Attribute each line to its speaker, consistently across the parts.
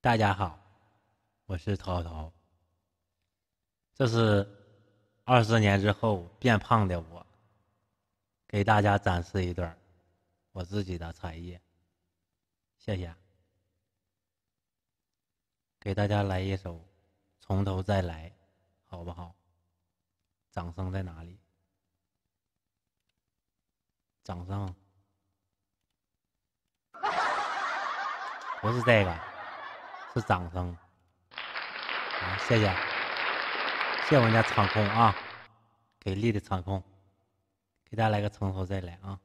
Speaker 1: 大家好，我是涛涛。这是二十年之后变胖的我，给大家展示一段我自己的才艺。谢谢，给大家来一首《从头再来》，好不好？掌声在哪里？掌声？不是这个。掌声，谢谢，谢我们家场控啊，给力的场控，给大家来个从头再来啊！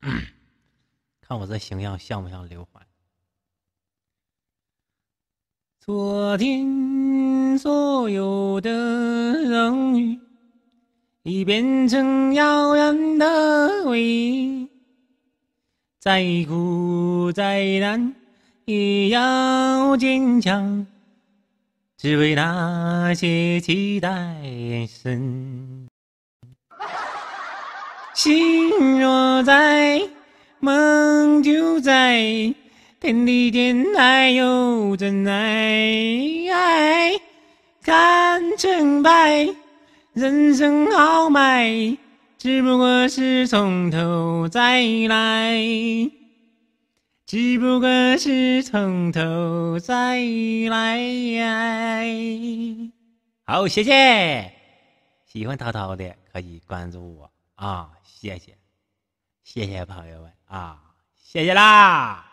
Speaker 1: 看我这形象像不像刘欢？
Speaker 2: 昨天所有的荣誉已变成遥远的回忆，再苦再难。一样坚强，只为那些期待眼神。心若在，梦就在，天地间还有真爱。看成败，人生豪迈，只不过是从头再来。只不过是从头再来。
Speaker 1: 好，谢谢。喜欢涛涛的可以关注我啊，谢谢，谢谢朋友们啊，谢谢啦。